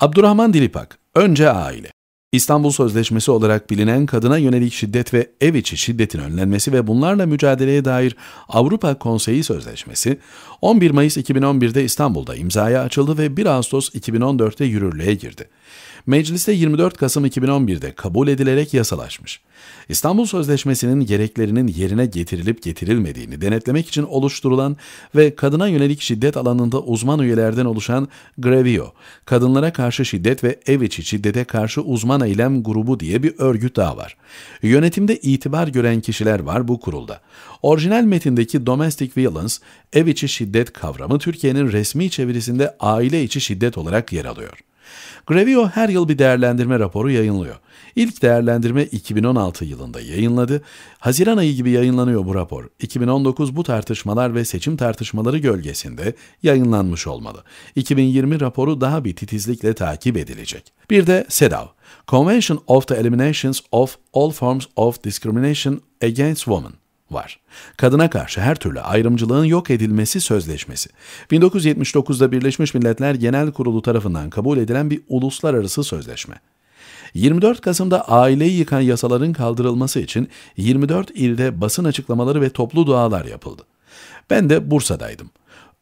Abdurrahman Dilipak, önce aile. İstanbul Sözleşmesi olarak bilinen kadına yönelik şiddet ve ev içi şiddetin önlenmesi ve bunlarla mücadeleye dair Avrupa Konseyi Sözleşmesi 11 Mayıs 2011'de İstanbul'da imzaya açıldı ve 1 Ağustos 2014'te yürürlüğe girdi mecliste 24 Kasım 2011'de kabul edilerek yasalaşmış. İstanbul Sözleşmesi'nin gereklerinin yerine getirilip getirilmediğini denetlemek için oluşturulan ve kadına yönelik şiddet alanında uzman üyelerden oluşan Grevio, Kadınlara Karşı Şiddet ve Ev içi Şiddete Karşı Uzman Eylem Grubu diye bir örgüt daha var. Yönetimde itibar gören kişiler var bu kurulda. Orijinal metindeki domestic violence, ev içi şiddet kavramı Türkiye'nin resmi çevirisinde aile içi şiddet olarak yer alıyor. Gravio her yıl bir değerlendirme raporu yayınlıyor. İlk değerlendirme 2016 yılında yayınladı. Haziran ayı gibi yayınlanıyor bu rapor. 2019 bu tartışmalar ve seçim tartışmaları gölgesinde yayınlanmış olmalı. 2020 raporu daha bir titizlikle takip edilecek. Bir de SEDAV, Convention of the Eliminations of All Forms of Discrimination Against Women var. Kadına karşı her türlü ayrımcılığın yok edilmesi sözleşmesi. 1979'da Birleşmiş Milletler Genel Kurulu tarafından kabul edilen bir uluslararası sözleşme. 24 Kasım'da aileyi yıkan yasaların kaldırılması için 24 ilde basın açıklamaları ve toplu dualar yapıldı. Ben de Bursa'daydım.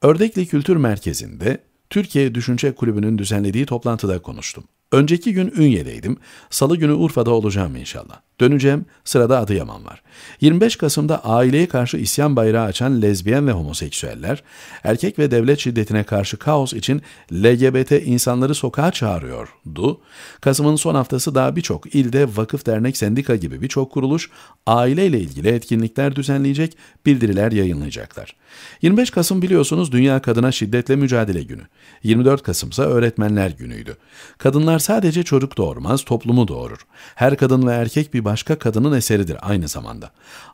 Ördekli Kültür Merkezi'nde Türkiye Düşünce Kulübü'nün düzenlediği toplantıda konuştum. Önceki gün Ünye'deydim. Salı günü Urfa'da olacağım inşallah. Döneceğim, sırada Adıyaman var. 25 Kasım'da aileye karşı isyan bayrağı açan lezbiyen ve homoseksüeller, erkek ve devlet şiddetine karşı kaos için LGBT insanları sokağa çağırıyordu. Kasım'ın son haftası daha birçok ilde vakıf dernek sendika gibi birçok kuruluş aileyle ilgili etkinlikler düzenleyecek, bildiriler yayınlayacaklar. 25 Kasım biliyorsunuz Dünya Kadına Şiddetle Mücadele Günü. 24 Kasım ise Öğretmenler Günü'ydü. Kadınlar sadece çocuk doğurmaz, toplumu doğurur. Her kadın ve erkek bir başka kadının eseridir aynı zamanda.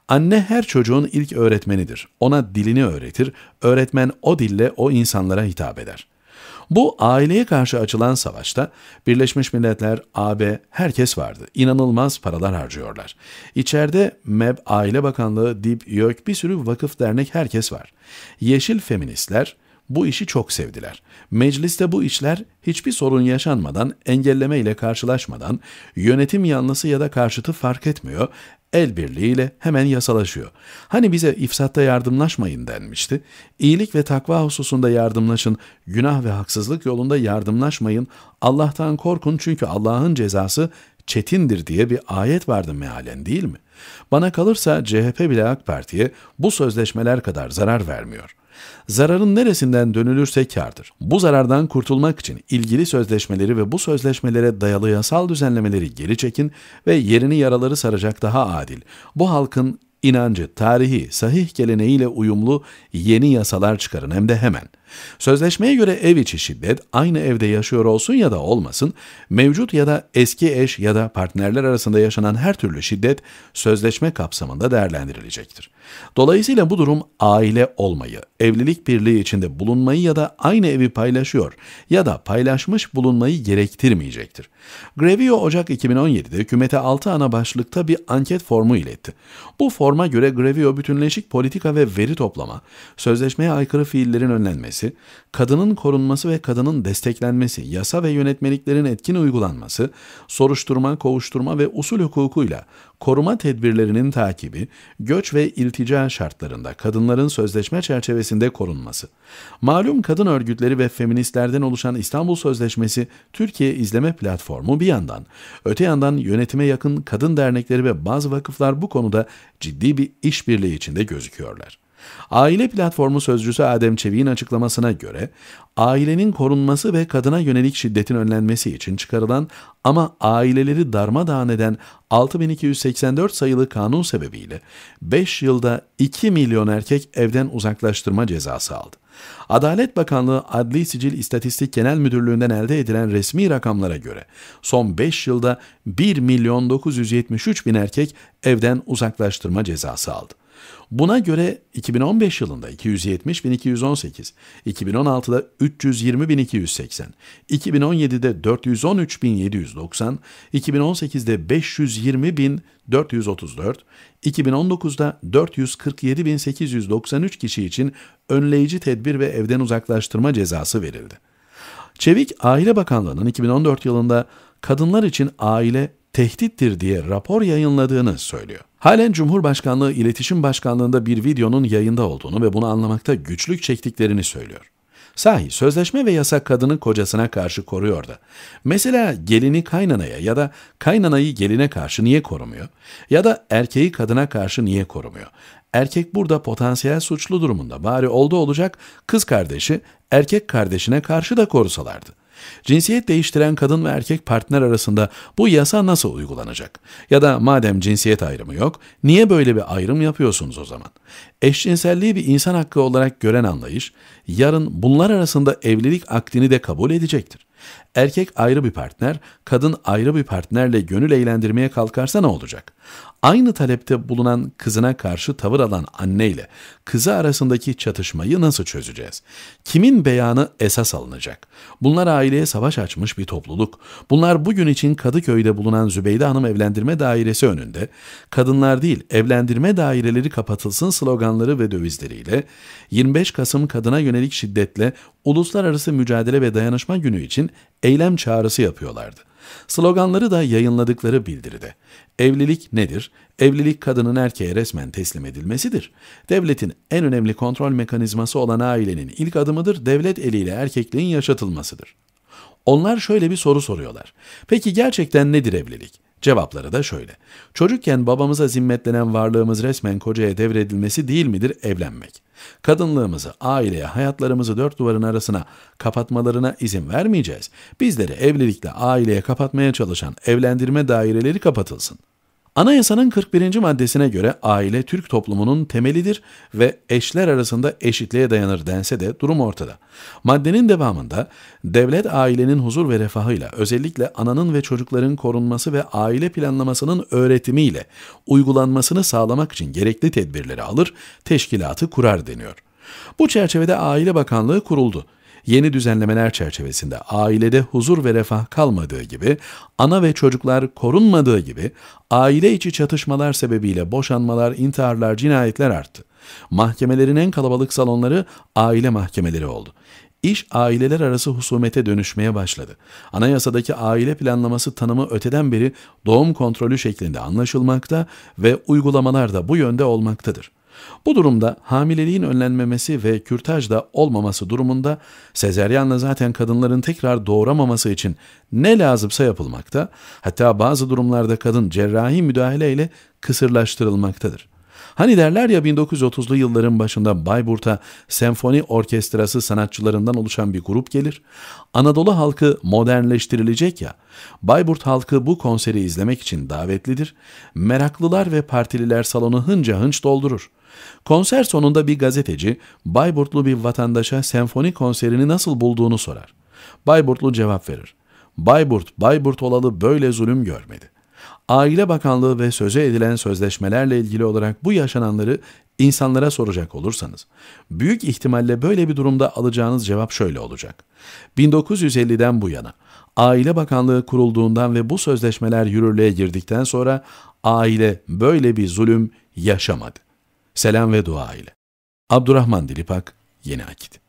Anne her çocuğun ilk öğretmenidir. Ona dilini öğretir, öğretmen o dille o insanlara hitap eder. Bu aileye karşı açılan savaşta Birleşmiş Milletler, AB, herkes vardı. İnanılmaz paralar harcıyorlar. İçeride MEB, Aile Bakanlığı, DİP, YÖK bir sürü vakıf dernek herkes var. Yeşil feministler bu işi çok sevdiler. Mecliste bu işler hiçbir sorun yaşanmadan, engelleme ile karşılaşmadan, yönetim yanlısı ya da karşıtı fark etmiyor, el birliğiyle hemen yasalaşıyor. Hani bize ifsatta yardımlaşmayın denmişti. İyilik ve takva hususunda yardımlaşın, günah ve haksızlık yolunda yardımlaşmayın, Allah'tan korkun çünkü Allah'ın cezası çetindir diye bir ayet vardı mealen değil mi? Bana kalırsa CHP bile AK Parti'ye bu sözleşmeler kadar zarar vermiyor. Zararın neresinden dönülürse kardır. Bu zarardan kurtulmak için ilgili sözleşmeleri ve bu sözleşmelere dayalı yasal düzenlemeleri geri çekin ve yerini yaraları saracak daha adil. Bu halkın inancı, tarihi, sahih geleneğiyle uyumlu yeni yasalar çıkarın hem de hemen. Sözleşmeye göre ev içi şiddet aynı evde yaşıyor olsun ya da olmasın, mevcut ya da eski eş ya da partnerler arasında yaşanan her türlü şiddet sözleşme kapsamında değerlendirilecektir. Dolayısıyla bu durum aile olmayı, evlilik birliği içinde bulunmayı ya da aynı evi paylaşıyor ya da paylaşmış bulunmayı gerektirmeyecektir. Grevio Ocak 2017'de hükümete 6 ana başlıkta bir anket formu iletti. Bu forma göre Grevio bütünleşik politika ve veri toplama, sözleşmeye aykırı fiillerin önlenmesi, kadının korunması ve kadının desteklenmesi, yasa ve yönetmeliklerin etkin uygulanması, soruşturma, kovuşturma ve usul hukukuyla koruma tedbirlerinin takibi, göç ve iltica ticari şartlarında kadınların sözleşme çerçevesinde korunması. Malum kadın örgütleri ve feministlerden oluşan İstanbul Sözleşmesi Türkiye izleme platformu bir yandan, öte yandan yönetime yakın kadın dernekleri ve bazı vakıflar bu konuda ciddi bir işbirliği içinde gözüküyorlar. Aile Platformu sözcüsü Adem Çevik'in açıklamasına göre, ailenin korunması ve kadına yönelik şiddetin önlenmesi için çıkarılan ama aileleri darmadağın eden 6284 sayılı kanun sebebiyle 5 yılda 2 milyon erkek evden uzaklaştırma cezası aldı. Adalet Bakanlığı Adli Sicil İstatistik Genel Müdürlüğü'nden elde edilen resmi rakamlara göre son 5 yılda 1 milyon 973 bin erkek evden uzaklaştırma cezası aldı. Buna göre 2015 yılında 270.218, 2016'da 320.280, 2017'de 413.790, 2018'de 520.434, 2019'da 447.893 kişi için önleyici tedbir ve evden uzaklaştırma cezası verildi. Çevik Aile Bakanlığı'nın 2014 yılında kadınlar için aile tehdittir diye rapor yayınladığını söylüyor. Halen Cumhurbaşkanlığı İletişim Başkanlığı'nda bir videonun yayında olduğunu ve bunu anlamakta güçlük çektiklerini söylüyor. Sahi sözleşme ve yasak kadını kocasına karşı koruyor da. Mesela gelini kaynanaya ya da kaynanayı geline karşı niye korumuyor? Ya da erkeği kadına karşı niye korumuyor? Erkek burada potansiyel suçlu durumunda bari oldu olacak kız kardeşi erkek kardeşine karşı da korusalardı. Cinsiyet değiştiren kadın ve erkek partner arasında bu yasa nasıl uygulanacak? Ya da madem cinsiyet ayrımı yok, niye böyle bir ayrım yapıyorsunuz o zaman? Eşcinselliği bir insan hakkı olarak gören anlayış, yarın bunlar arasında evlilik akdini de kabul edecektir. Erkek ayrı bir partner, kadın ayrı bir partnerle gönül eğlendirmeye kalkarsa ne olacak? Aynı talepte bulunan kızına karşı tavır alan anne ile kızı arasındaki çatışmayı nasıl çözeceğiz? Kimin beyanı esas alınacak? Bunlar aileye savaş açmış bir topluluk. Bunlar bugün için Kadıköy'de bulunan Zübeyde Hanım Evlendirme Dairesi önünde kadınlar değil evlendirme daireleri kapatılsın sloganları ve dövizleriyle 25 Kasım kadına yönelik şiddetle uluslararası mücadele ve dayanışma günü için eylem çağrısı yapıyorlardı. Sloganları da yayınladıkları bildiride. Evlilik nedir? Evlilik kadının erkeğe resmen teslim edilmesidir. Devletin en önemli kontrol mekanizması olan ailenin ilk adımıdır, devlet eliyle erkekliğin yaşatılmasıdır. Onlar şöyle bir soru soruyorlar. Peki gerçekten nedir evlilik? Cevapları da şöyle. Çocukken babamıza zimmetlenen varlığımız resmen kocaya devredilmesi değil midir evlenmek? Kadınlığımızı, aileye, hayatlarımızı dört duvarın arasına kapatmalarına izin vermeyeceğiz. Bizleri evlilikle aileye kapatmaya çalışan evlendirme daireleri kapatılsın. Anayasanın 41. maddesine göre aile Türk toplumunun temelidir ve eşler arasında eşitliğe dayanır dense de durum ortada. Maddenin devamında devlet ailenin huzur ve refahıyla özellikle ananın ve çocukların korunması ve aile planlamasının öğretimiyle uygulanmasını sağlamak için gerekli tedbirleri alır, teşkilatı kurar deniyor. Bu çerçevede Aile Bakanlığı kuruldu. Yeni düzenlemeler çerçevesinde ailede huzur ve refah kalmadığı gibi, ana ve çocuklar korunmadığı gibi, aile içi çatışmalar sebebiyle boşanmalar, intiharlar, cinayetler arttı. Mahkemelerin en kalabalık salonları aile mahkemeleri oldu. İş aileler arası husumete dönüşmeye başladı. Anayasadaki aile planlaması tanımı öteden beri doğum kontrolü şeklinde anlaşılmakta ve uygulamalar da bu yönde olmaktadır. Bu durumda hamileliğin önlenmemesi ve kürtajda olmaması durumunda sezeryanla zaten kadınların tekrar doğuramaması için ne lazımsa yapılmakta, hatta bazı durumlarda kadın cerrahi müdahale ile kısırlaştırılmaktadır. Hani derler ya 1930'lu yılların başında Bayburt'a senfoni orkestrası sanatçılarından oluşan bir grup gelir. Anadolu halkı modernleştirilecek ya. Bayburt halkı bu konseri izlemek için davetlidir. Meraklılar ve partililer salonu hınca hınç doldurur. Konser sonunda bir gazeteci Bayburtlu bir vatandaşa senfoni konserini nasıl bulduğunu sorar. Bayburtlu cevap verir. Bayburt, Bayburt olalı böyle zulüm görmedi. Aile Bakanlığı ve söze edilen sözleşmelerle ilgili olarak bu yaşananları insanlara soracak olursanız, büyük ihtimalle böyle bir durumda alacağınız cevap şöyle olacak. 1950'den bu yana Aile Bakanlığı kurulduğundan ve bu sözleşmeler yürürlüğe girdikten sonra aile böyle bir zulüm yaşamadı. Selam ve dua ile. Abdurrahman Dilipak, Yeni Akit.